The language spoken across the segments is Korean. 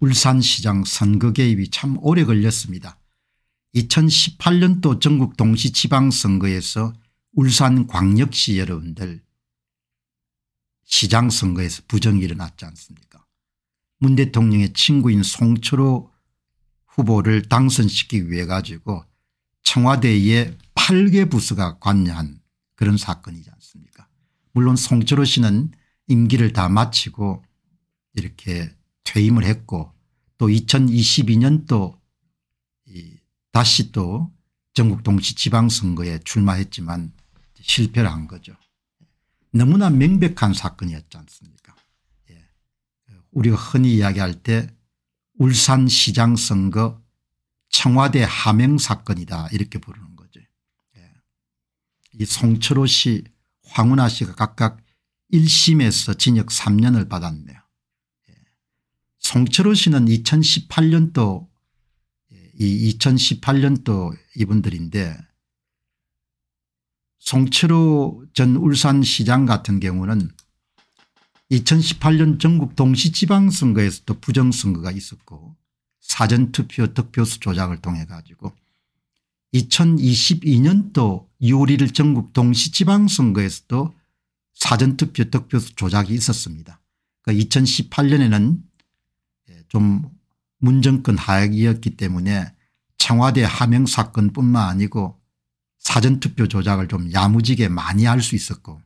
울산시장 선거 개입이 참 오래 걸렸습니다. 2018년도 전국 동시지방선거에서 울산광역시 여러분들 시장선거에서 부정이 일어났지 않습니까 문 대통령의 친구인 송철호 후보를 당선시키기 위해 가지고 청와대의 8개 부서가 관여한 그런 사건이지 않습니까 물론 송철호 씨는 임기를 다 마치고 이렇게 퇴임을 했고 또 2022년도 다시 또 전국 동시 지방선거에 출마했지만 실패를 한 거죠. 너무나 명백한 사건이었지 않습니까 예. 우리가 흔히 이야기할 때 울산시장 선거 청와대 하명 사건이다 이렇게 부르는 거죠. 예. 이 송철호 씨 황운하 씨가 각각 1심에서 징역 3년을 받았네요. 송철호 씨는 2018년도 예, 이 2018년도 이분들인데 송철호 전 울산시장 같은 경우는 2018년 전국 동시지방선거에서도 부정선거가 있었고 사전투표 득표수 조작을 통해 가지고 2022년도 6월 1일 전국 동시지방선거에서도 사전투표 득표수 조작이 있었습니다. 그 그러니까 2018년에는 좀 문정권 하역이었기 때문에 청와대 하명 사건뿐만 아니고 사전투표 조작을 좀 야무지게 많이 할 수 있었고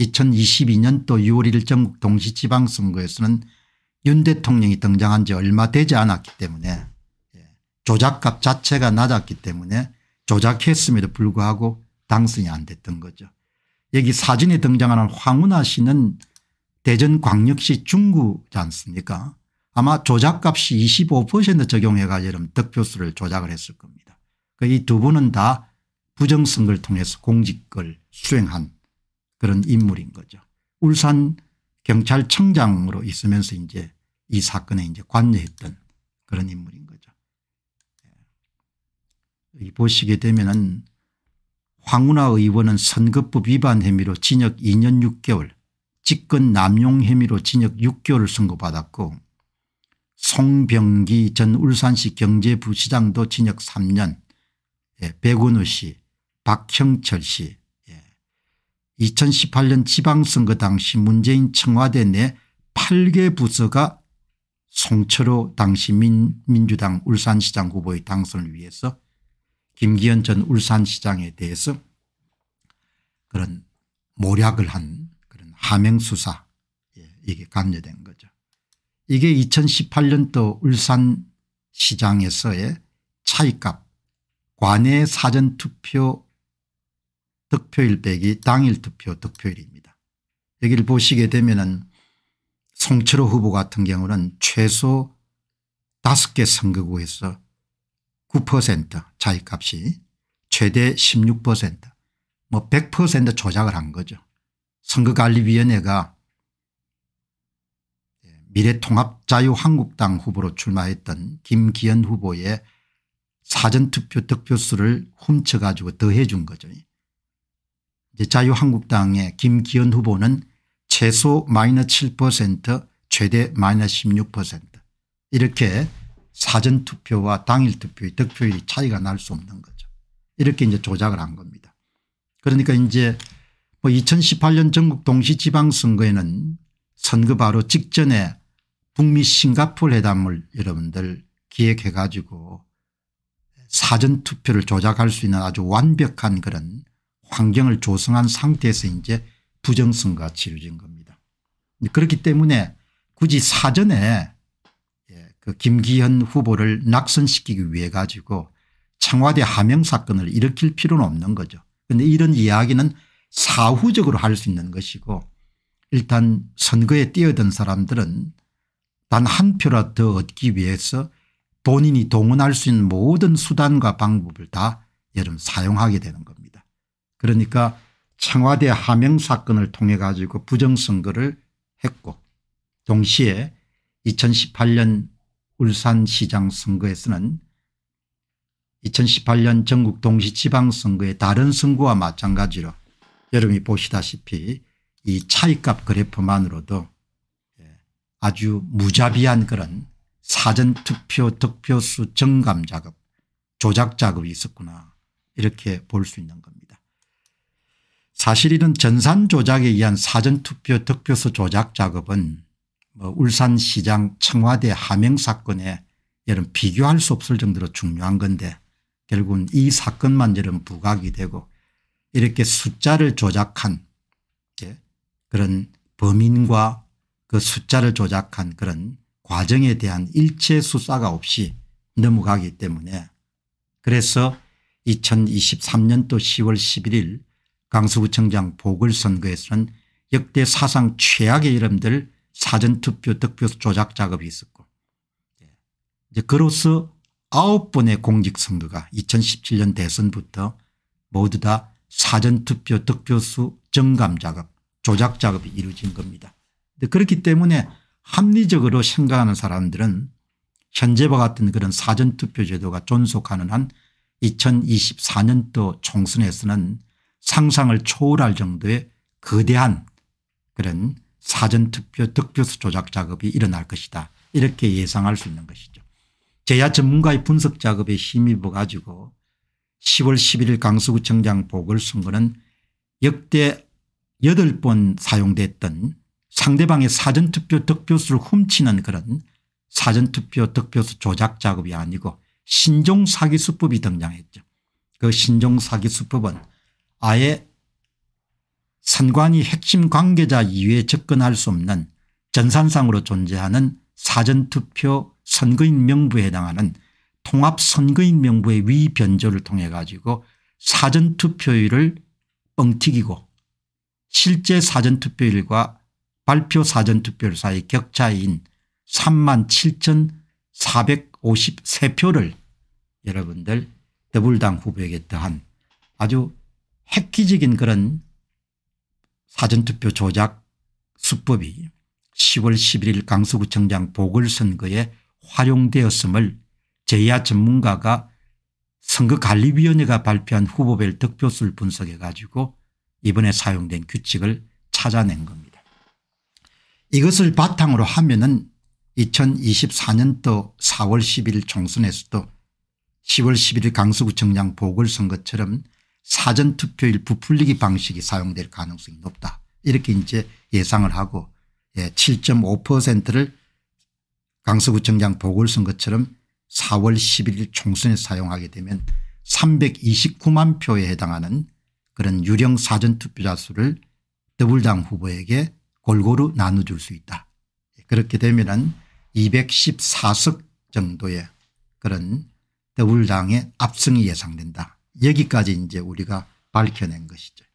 2022년도 6월 1일 전국 동시지방선거에서는 윤 대통령이 등장한 지 얼마 되지 않았기 때문에 예, 조작값 자체가 낮았기 때문에 조작했음에도 불구하고 당선이 안 됐던 거죠. 여기 사진에 등장하는 황운하 씨는 대전광역시 중구지 않습니까 아마 조작값이 25% 적용해 가지고 득표수를 조작을 했을 겁니다. 그 이 두 분은 다 부정선거를 통해서 공직을 수행한 그런 인물인 거죠. 울산 경찰청장으로 있으면서 이제 이 사건에 이제 관여했던 그런 인물인 거죠. 예. 보시게 되면은 황운하 의원은 선거법 위반 혐의로 징역 2년 6개월 직권 남용 혐의로 징역 6개월을 선고받았고 송병기 전 울산시 경제부시장도 징역 3년 예, 백운우 씨 박형철 씨 예. 2018년 지방선거 당시 문재인 청와대 내 8개 부서가 송철호 당시 민, 민주당 울산시장 후보의 당선을 위해서 김기현 전 울산시장에 대해서 그런 모략을 한 그런 하명수사 예, 이게 관여된 거죠. 이게 2018년도 울산시장에서의 차이값 관외 사전투표 득표일 빼기 당일투표 득표일입니다. 여기를 보시게 되면 은 송철호 후보 같은 경우는 최소 5개 선거구에서 9% 차이값이 최대 16%뭐 100% 조작을 한 거죠. 선거관리위원회가 미래통합자유한국당 후보로 출마했던 김기현 후보의 사전투표 득표수를 훔쳐가지고 더해준 거죠. 이제 자유한국당의 김기현 후보는 최소 마이너7% 최대 마이너16% 이렇게 사전투표와 당일투표의 득표율이 차이가 날 수 없는 거죠. 이렇게 이제 조작을 한 겁니다. 그러니까 이제 뭐 2018년 전국 동시지방선거에는 선거 바로 직전에 북미 싱가폴 회담을 여러분들 기획해 가지고 사전투표를 조작할 수 있는 아주 완벽한 그런 환경을 조성한 상태에서 이제 부정선거가 치러진 겁니다. 그렇기 때문에 굳이 사전에 예, 그 김기현 후보를 낙선시키기 위해 가지고 청와대 하명 사건을 일으킬 필요는 없는 거죠. 그런데 이런 이야기는 사후적으로 할 수 있는 것이고 일단 선거에 뛰어든 사람들은 단한 표라 더 얻기 위해서 본인이 동원할 수 있는 모든 수단과 방법을 다 여러분 사용하게 되는 겁니다. 그러니까 청와대 하명 사건을 통해 가지고 부정선거를 했고 동시에 2018년 울산시장 선거에서는 2018년 전국 동시지방선거의 다른 선거와 마찬가지로 여러분이 보시다시피 이차이값 그래프만으로도 아주 무자비한 그런 사전투표 득표수 정감 작업 조작 작업이 있었구나 이렇게 볼 수 있는 겁니다. 사실 이런 전산 조작에 의한 사전투표 득표수 조작 작업은 뭐 울산시장 청와대 하명 사건에 여러분 비교할 수 없을 정도로 중요한 건데 결국은 이 사건만 여러분 부각이 되고 이렇게 숫자를 조작한 그런 범인과 그 숫자를 조작한 그런 과정에 대한 일체 수사가 없이 넘어가기 때문에 그래서 2023년도 10월 11일 강서구청장 보궐선거에서는 역대 사상 최악의 이름들 사전투표 득표 수 조작 작업이 있었고 예. 이제 그로써 9번의 공직선거가 2017년 대선부터 모두 다 사전투표 득표수 정감 작업 조작 작업이 이루어진 겁니다. 그렇기 때문에 합리적으로 생각하는 사람들은 현재와 같은 그런 사전투표 제도가 존속하는 한 2024년도 총선에서는 상상을 초월할 정도의 거대한 그런 사전투표 득표수 조작 작업이 일어날 것이다 이렇게 예상할 수 있는 것이죠. 제야 전문가의 분석 작업에 힘입어 가지고 10월 11일 강서구청장 보궐선거는 역대 8번 사용됐던 상대방의 사전투표 득표수를 훔치는 그런 사전투표 득표수 조작 작업이 아니고 신종사기수법이 등장했죠. 그 신종사기수법은 아예 선관위 핵심 관계자 이외에 접근할 수 없는 전산상으로 존재하는 사전투표 선거인 명부에 해당하는 통합선거인 명부의 위변조를 통해 가지고 사전투표율을 뻥튀기고 실제 사전투표율과 발표 사전투표율사의 격차인 3만 7,453표를 여러분들 더불당 후보에게 더한 아주 획기적인 그런 사전투표 조작 수법이 10월 11일 강서구청장 보궐선거에 활용되었음을 제야 전문가가 선거관리위원회가 발표한 후보별 득표수를 분석해 가지고 이번에 사용된 규칙을 찾아낸 겁니다. 이것을 바탕으로 하면은 2024년도 4월 10일 총선에서도 10월 11일 강서구청장 보궐선거처럼 사전투표일 부풀리기 방식이 사용될 가능성이 높다. 이렇게 이제 예상을 하고 7.5%를 예, 강서구청장 보궐선거처럼 4월 11일 총선에 사용하게 되면 329만 표에 해당하는 그런 유령 사전투표자 수를 더블당 후보에게 골고루 나눠줄 수 있다. 그렇게 되면 214석 정도의 그런 더불당의 압승이 예상된다. 여기까지 이제 우리가 밝혀낸 것이죠.